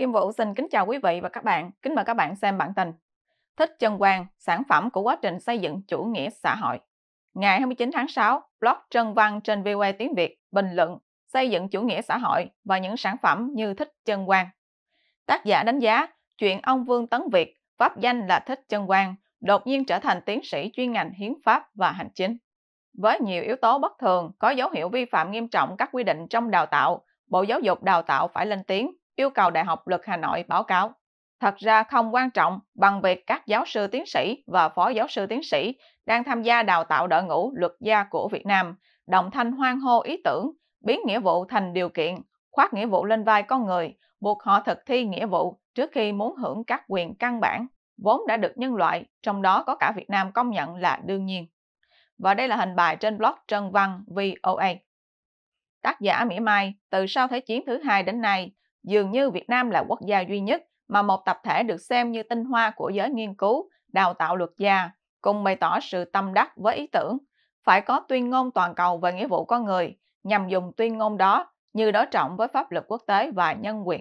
Kim Vũ xin kính chào quý vị và các bạn. Kính mời các bạn xem bản tin. Thích chân Quang, sản phẩm của quá trình xây dựng chủ nghĩa xã hội. Ngày 29 tháng 6, blog Trân Văn trên VOA e tiếng Việt bình luận xây dựng chủ nghĩa xã hội và những sản phẩm như Thích chân Quang. Tác giả đánh giá chuyện ông Vương Tấn Việt, pháp danh là Thích chân Quang, đột nhiên trở thành tiến sĩ chuyên ngành hiến pháp và hành chính. Với nhiều yếu tố bất thường, có dấu hiệu vi phạm nghiêm trọng các quy định trong đào tạo, Bộ Giáo dục Đào tạo phải lên tiếng yêu cầu Đại học Luật Hà Nội báo cáo. Thật ra không quan trọng bằng việc các giáo sư tiến sĩ và phó giáo sư tiến sĩ đang tham gia đào tạo đội ngũ luật gia của Việt Nam, đồng thanh hoang hô ý tưởng, biến nghĩa vụ thành điều kiện, khoác nghĩa vụ lên vai con người, buộc họ thực thi nghĩa vụ trước khi muốn hưởng các quyền căn bản vốn đã được nhân loại, trong đó có cả Việt Nam công nhận là đương nhiên. Và đây là hình bài trên blog Trân Văn VOA. Tác giả Mỹ Mai, từ sau Thế chiến thứ hai đến nay, Dường như Việt Nam là quốc gia duy nhất mà một tập thể được xem như tinh hoa của giới nghiên cứu, đào tạo luật gia, cùng bày tỏ sự tâm đắc với ý tưởng phải có tuyên ngôn toàn cầu về nghĩa vụ con người nhằm dùng tuyên ngôn đó như đối trọng với pháp luật quốc tế và nhân quyền.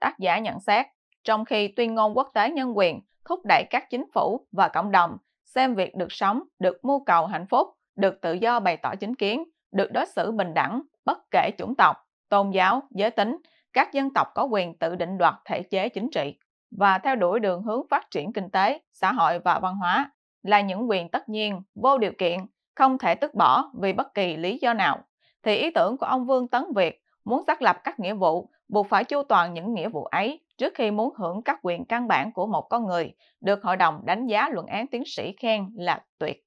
Tác giả nhận xét, trong khi tuyên ngôn quốc tế nhân quyền thúc đẩy các chính phủ và cộng đồng xem việc được sống, được mưu cầu hạnh phúc, được tự do bày tỏ chính kiến, được đối xử bình đẳng, bất kể chủng tộc, tôn giáo, giới tính các dân tộc có quyền tự định đoạt thể chế chính trị và theo đuổi đường hướng phát triển kinh tế, xã hội và văn hóa là những quyền tất nhiên, vô điều kiện, không thể tước bỏ vì bất kỳ lý do nào, thì ý tưởng của ông Vương Tấn Việt muốn xác lập các nghĩa vụ buộc phải chu toàn những nghĩa vụ ấy trước khi muốn hưởng các quyền căn bản của một con người được hội đồng đánh giá luận án tiến sĩ khen là tuyệt.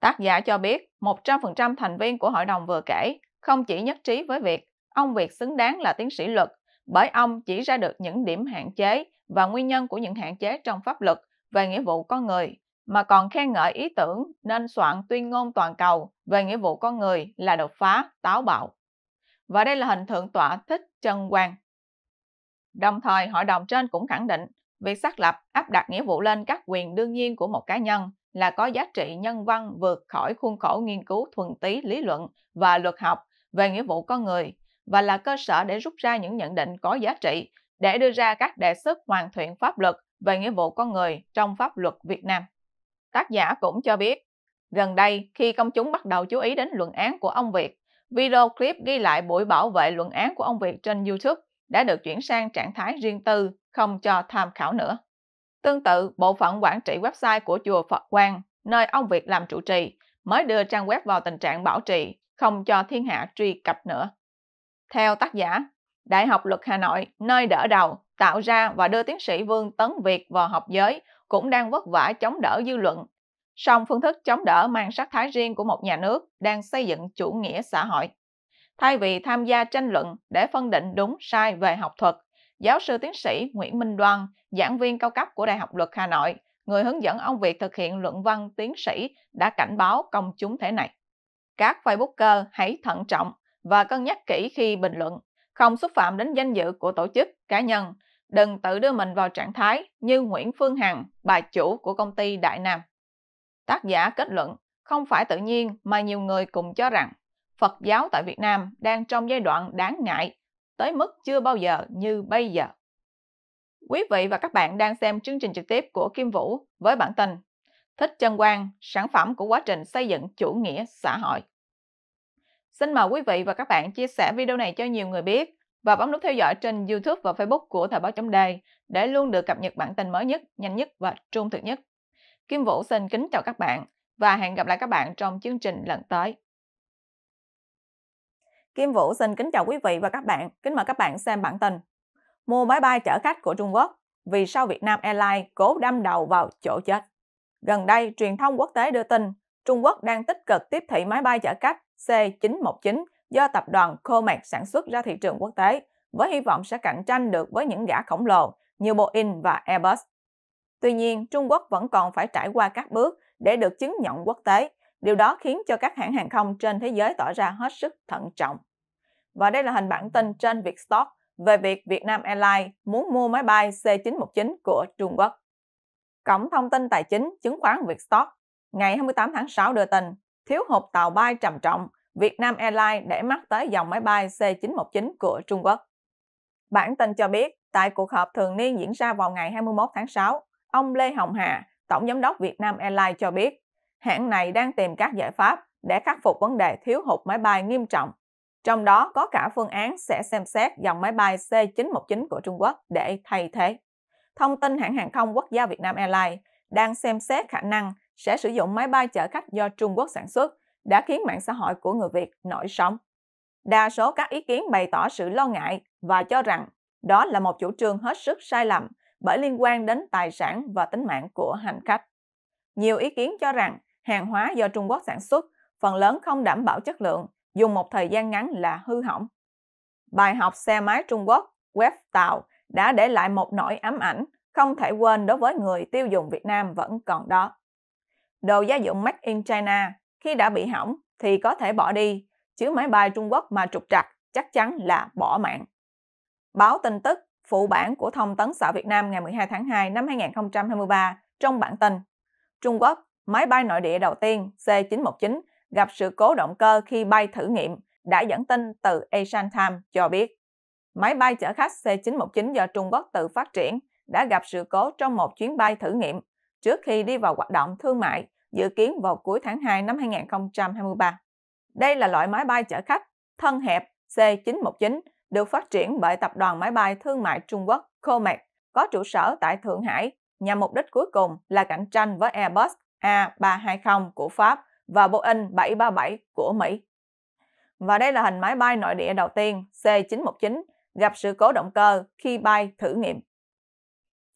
Tác giả cho biết 100% thành viên của hội đồng vừa kể không chỉ nhất trí với việc ông Việt xứng đáng là tiến sĩ luật bởi ông chỉ ra được những điểm hạn chế và nguyên nhân của những hạn chế trong pháp luật về nghĩa vụ con người, mà còn khen ngợi ý tưởng nên soạn tuyên ngôn toàn cầu về nghĩa vụ con người là đột phá, táo bạo. Và đây là hình thượng tọa thích Trân Quang. Đồng thời, hội đồng trên cũng khẳng định việc xác lập áp đặt nghĩa vụ lên các quyền đương nhiên của một cá nhân là có giá trị nhân văn vượt khỏi khuôn khổ nghiên cứu thuần túy lý luận và luật học về nghĩa vụ con người và là cơ sở để rút ra những nhận định có giá trị để đưa ra các đề xuất hoàn thiện pháp luật về nghĩa vụ con người trong pháp luật Việt Nam. Tác giả cũng cho biết, gần đây khi công chúng bắt đầu chú ý đến luận án của ông Việt, video clip ghi lại buổi bảo vệ luận án của ông Việt trên YouTube đã được chuyển sang trạng thái riêng tư, không cho tham khảo nữa. Tương tự, bộ phận quản trị website của chùa Phật Quang, nơi ông Việt làm chủ trì, mới đưa trang web vào tình trạng bảo trì, không cho thiên hạ truy cập nữa. Theo tác giả, Đại học Luật Hà Nội, nơi đỡ đầu, tạo ra và đưa tiến sĩ Vương Tấn Việt vào học giới cũng đang vất vả chống đỡ dư luận. Song phương thức chống đỡ mang sắc thái riêng của một nhà nước đang xây dựng chủ nghĩa xã hội. Thay vì tham gia tranh luận để phân định đúng sai về học thuật, giáo sư tiến sĩ Nguyễn Minh Đoan, giảng viên cao cấp của Đại học Luật Hà Nội, người hướng dẫn ông Việt thực hiện luận văn tiến sĩ đã cảnh báo công chúng thế này. Các Facebooker hãy thận trọng và cân nhắc kỹ khi bình luận, không xúc phạm đến danh dự của tổ chức, cá nhân. Đừng tự đưa mình vào trạng thái như Nguyễn Phương Hằng, bà chủ của công ty Đại Nam. Tác giả kết luận, không phải tự nhiên mà nhiều người cùng cho rằng Phật giáo tại Việt Nam đang trong giai đoạn đáng ngại, tới mức chưa bao giờ như bây giờ. Quý vị và các bạn đang xem chương trình trực tiếp của Kim Vũ với bản tin Thích Chân Quang, sản phẩm của quá trình xây dựng chủ nghĩa xã hội. Xin mời quý vị và các bạn chia sẻ video này cho nhiều người biết và bấm nút theo dõi trên YouTube và Facebook của Thời báo chống đề để luôn được cập nhật bản tin mới nhất, nhanh nhất và trung thực nhất. Kim Vũ xin kính chào các bạn và hẹn gặp lại các bạn trong chương trình lần tới. Kim Vũ xin kính chào quý vị và các bạn, kính mời các bạn xem bản tin. Mua máy bay chở khách của Trung Quốc, vì sao Việt Nam Airlines cố đâm đầu vào chỗ chết? Gần đây, truyền thông quốc tế đưa tin Trung Quốc đang tích cực tiếp thị máy bay chở khách C919 do tập đoàn Comac sản xuất ra thị trường quốc tế, với hy vọng sẽ cạnh tranh được với những gã khổng lồ như Boeing và Airbus. Tuy nhiên, Trung Quốc vẫn còn phải trải qua các bước để được chứng nhận quốc tế. Điều đó khiến cho các hãng hàng không trên thế giới tỏ ra hết sức thận trọng. Và đây là hình bản tin trên Vietstock về việc Vietnam Airlines muốn mua máy bay C919 của Trung Quốc. Cổng thông tin tài chính chứng khoán Vietstock ngày 28 tháng 6 đưa tin thiếu hụt tàu bay trầm trọng, Việt Nam Airlines để mắt tới dòng máy bay C919 của Trung Quốc. Bản tin cho biết, tại cuộc họp thường niên diễn ra vào ngày 21 tháng 6, ông Lê Hồng Hà, Tổng Giám đốc Việt Nam Airlines cho biết, hãng này đang tìm các giải pháp để khắc phục vấn đề thiếu hụt máy bay nghiêm trọng. Trong đó có cả phương án sẽ xem xét dòng máy bay C919 của Trung Quốc để thay thế. Thông tin hãng hàng không quốc gia Việt Nam Airlines đang xem xét khả năng sẽ sử dụng máy bay chở khách do Trung Quốc sản xuất đã khiến mạng xã hội của người Việt nổi sóng. Đa số các ý kiến bày tỏ sự lo ngại và cho rằng đó là một chủ trương hết sức sai lầm bởi liên quan đến tài sản và tính mạng của hành khách. Nhiều ý kiến cho rằng hàng hóa do Trung Quốc sản xuất phần lớn không đảm bảo chất lượng, dùng một thời gian ngắn là hư hỏng. Bài học xe máy Trung Quốc, web Tàu đã để lại một nỗi ám ảnh không thể quên đối với người tiêu dùng Việt Nam vẫn còn đó đồ gia dụng made in China khi đã bị hỏng thì có thể bỏ đi, chứ máy bay Trung Quốc mà trục trặc chắc chắn là bỏ mạng. Báo tin tức phụ bản của Thông tấn xã Việt Nam ngày 12 tháng 2 năm 2023 trong bản tin Trung Quốc, máy bay nội địa đầu tiên C-919 gặp sự cố động cơ khi bay thử nghiệm đã dẫn tin từ Asian Times cho biết. Máy bay chở khách C-919 do Trung Quốc tự phát triển đã gặp sự cố trong một chuyến bay thử nghiệm trước khi đi vào hoạt động thương mại dự kiến vào cuối tháng 2 năm 2023. Đây là loại máy bay chở khách thân hẹp C919 được phát triển bởi tập đoàn máy bay thương mại Trung Quốc Comac có trụ sở tại Thượng Hải nhằm mục đích cuối cùng là cạnh tranh với Airbus A320 của Pháp và Boeing 737 của Mỹ. Và đây là hình máy bay nội địa đầu tiên C919 gặp sự cố động cơ khi bay thử nghiệm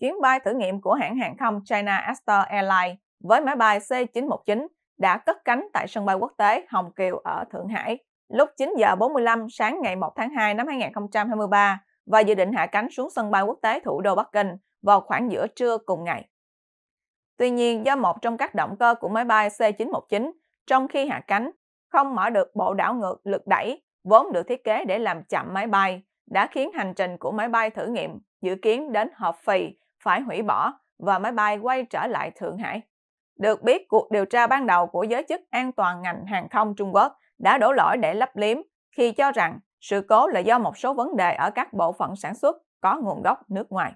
chuyến bay thử nghiệm của hãng hàng không China Astor Airlines với máy bay C919 đã cất cánh tại sân bay quốc tế Hồng Kiều ở Thượng Hải lúc 9 giờ 45 sáng ngày 1 tháng 2 năm 2023 và dự định hạ cánh xuống sân bay quốc tế thủ đô Bắc Kinh vào khoảng giữa trưa cùng ngày. Tuy nhiên, do một trong các động cơ của máy bay C919 trong khi hạ cánh không mở được bộ đảo ngược lực đẩy vốn được thiết kế để làm chậm máy bay đã khiến hành trình của máy bay thử nghiệm dự kiến đến hợp phì phải hủy bỏ và máy bay quay trở lại Thượng Hải. Được biết, cuộc điều tra ban đầu của giới chức an toàn ngành hàng không Trung Quốc đã đổ lỗi để lấp liếm khi cho rằng sự cố là do một số vấn đề ở các bộ phận sản xuất có nguồn gốc nước ngoài.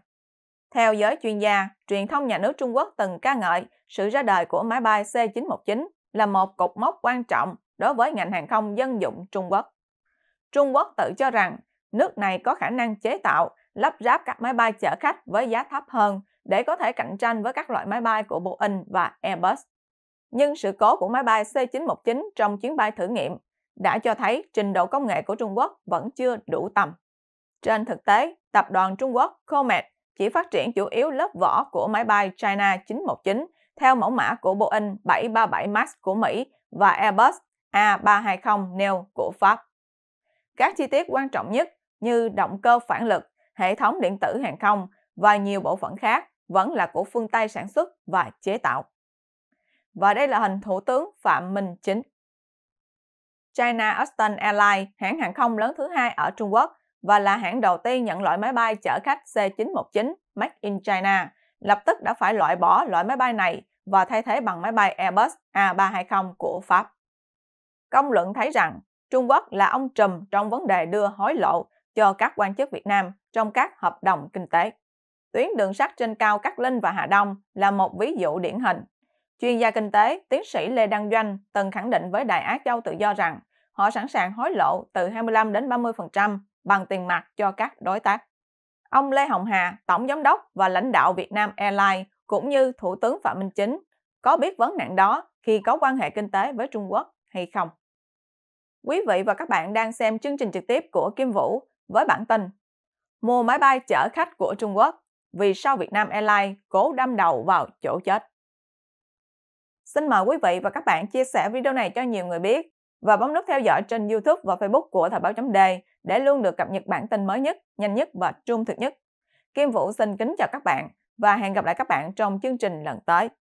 Theo giới chuyên gia, truyền thông nhà nước Trung Quốc từng ca ngợi sự ra đời của máy bay C-919 là một cột mốc quan trọng đối với ngành hàng không dân dụng Trung Quốc. Trung Quốc tự cho rằng nước này có khả năng chế tạo lắp ráp các máy bay chở khách với giá thấp hơn để có thể cạnh tranh với các loại máy bay của Boeing và Airbus. Nhưng sự cố của máy bay C919 trong chuyến bay thử nghiệm đã cho thấy trình độ công nghệ của Trung Quốc vẫn chưa đủ tầm. Trên thực tế, tập đoàn Trung Quốc Comet chỉ phát triển chủ yếu lớp vỏ của máy bay China 919 theo mẫu mã của Boeing 737 MAX của Mỹ và Airbus A320neo của Pháp. Các chi tiết quan trọng nhất như động cơ phản lực, hệ thống điện tử hàng không và nhiều bộ phận khác vẫn là của phương Tây sản xuất và chế tạo. Và đây là hình Thủ tướng Phạm Minh Chính. China Eastern Airlines, hãng hàng không lớn thứ hai ở Trung Quốc và là hãng đầu tiên nhận loại máy bay chở khách C919 Made in China, lập tức đã phải loại bỏ loại máy bay này và thay thế bằng máy bay Airbus A320 của Pháp. Công luận thấy rằng Trung Quốc là ông trùm trong vấn đề đưa hối lộ cho các quan chức Việt Nam trong các hợp đồng kinh tế. Tuyến đường sắt trên cao Cát Linh và Hà Đông là một ví dụ điển hình. Chuyên gia kinh tế, tiến sĩ Lê Đăng Doanh từng khẳng định với Đài Á Châu Tự Do rằng họ sẵn sàng hối lộ từ 25 đến 30% bằng tiền mặt cho các đối tác. Ông Lê Hồng Hà, tổng giám đốc và lãnh đạo Việt Nam Airlines cũng như Thủ tướng Phạm Minh Chính có biết vấn nạn đó khi có quan hệ kinh tế với Trung Quốc hay không? Quý vị và các bạn đang xem chương trình trực tiếp của Kim Vũ, với bản tin Mua máy bay chở khách của Trung Quốc vì sao Việt Nam Airlines cố đâm đầu vào chỗ chết. Xin mời quý vị và các bạn chia sẻ video này cho nhiều người biết và bấm nút theo dõi trên YouTube và Facebook của Thời báo chấm đề để luôn được cập nhật bản tin mới nhất, nhanh nhất và trung thực nhất. Kim Vũ xin kính chào các bạn và hẹn gặp lại các bạn trong chương trình lần tới.